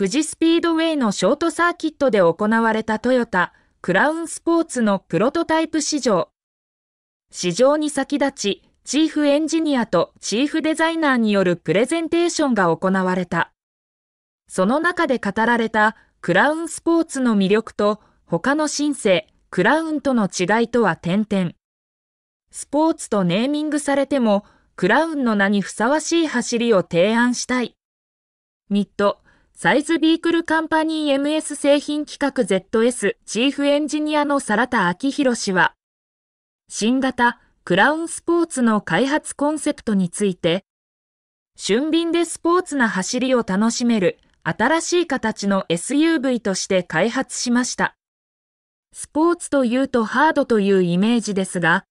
富士スピードウェイのショートサーキットで行われたトヨタ、クラウンスポーツのプロトタイプ市場。市場に先立ち、チーフエンジニアとチーフデザイナーによるプレゼンテーションが行われた。その中で語られたクラウンスポーツの魅力と他の新生クラウンとの違いとは点々。スポーツとネーミングされてもクラウンの名にふさわしい走りを提案したい。ミッド、サイズビークルカンパニー MS 製品企画 ZS チーフエンジニアのサラタ・アキヒロ氏は、新型クラウンスポーツの開発コンセプトについて、俊敏でスポーツな走りを楽しめる新しい形の SUV として開発しました。スポーツというとハードというイメージですが、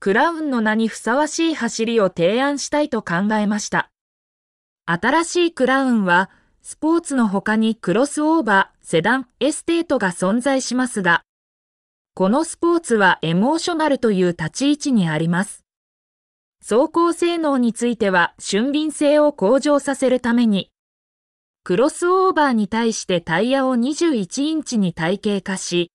クラウンの名にふさわしい走りを提案したいと考えました。新しいクラウンは、スポーツの他にクロスオーバー、セダン、エステートが存在しますが、このスポーツはエモーショナルという立ち位置にあります。走行性能については俊敏性を向上させるために、クロスオーバーに対してタイヤを21インチに体系化し、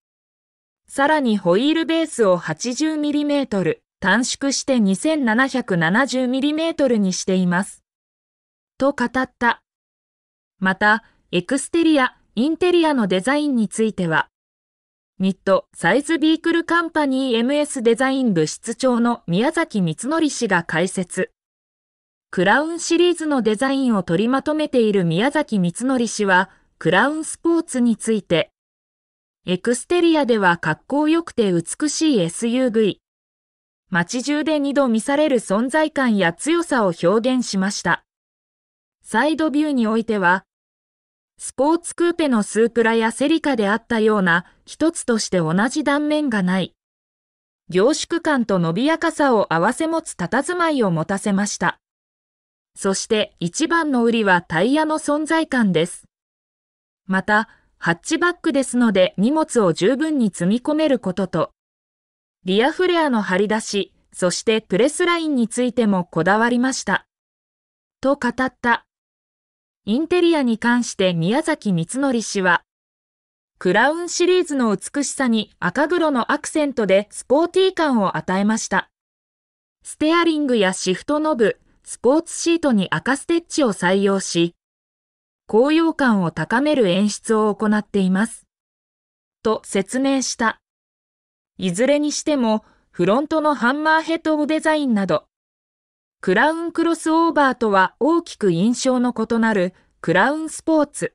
さらにホイールベースを 80mm 短縮して 2770mm にしています。と語ったまた、エクステリア、インテリアのデザインについては、ニットサイズビークルカンパニー MS デザイン部室長の宮崎光則氏が解説。クラウンシリーズのデザインを取りまとめている宮崎光則氏は、クラウンスポーツについて、エクステリアでは格好良くて美しい SUV。街中で二度見される存在感や強さを表現しました。サイドビューにおいては、スポーツクーペのスープラやセリカであったような一つとして同じ断面がない。凝縮感と伸びやかさを併せ持つ佇まいを持たせました。そして一番の売りはタイヤの存在感です。また、ハッチバックですので荷物を十分に積み込めることと、リアフレアの張り出し、そしてプレスラインについてもこだわりました。と語った。インテリアに関して宮崎光則氏は、クラウンシリーズの美しさに赤黒のアクセントでスポーティー感を与えました。ステアリングやシフトノブ、スポーツシートに赤ステッチを採用し、高揚感を高める演出を行っています。と説明した。いずれにしても、フロントのハンマーヘッドデザインなど、クラウンクロスオーバーとは大きく印象の異なるクラウンスポーツ。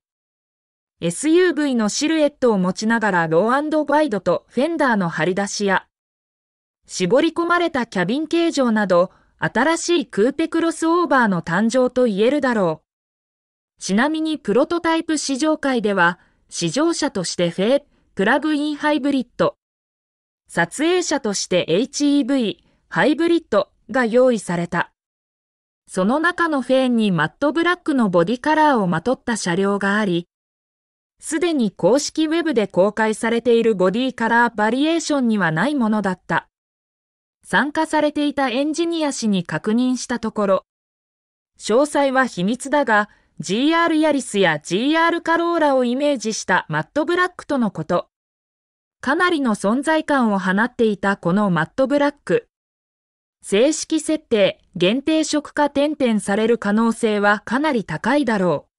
SUV のシルエットを持ちながらローワイドとフェンダーの張り出しや、絞り込まれたキャビン形状など、新しいクーペクロスオーバーの誕生と言えるだろう。ちなみにプロトタイプ試乗会では、試乗車としてフェー、プラグインハイブリッド、撮影者として HEV、ハイブリッドが用意された。その中のフェーンにマットブラックのボディカラーをまとった車両があり、すでに公式ウェブで公開されているボディカラーバリエーションにはないものだった。参加されていたエンジニア氏に確認したところ、詳細は秘密だが、GR ヤリスや GR カローラをイメージしたマットブラックとのこと。かなりの存在感を放っていたこのマットブラック。正式設定、限定色化点々される可能性はかなり高いだろう。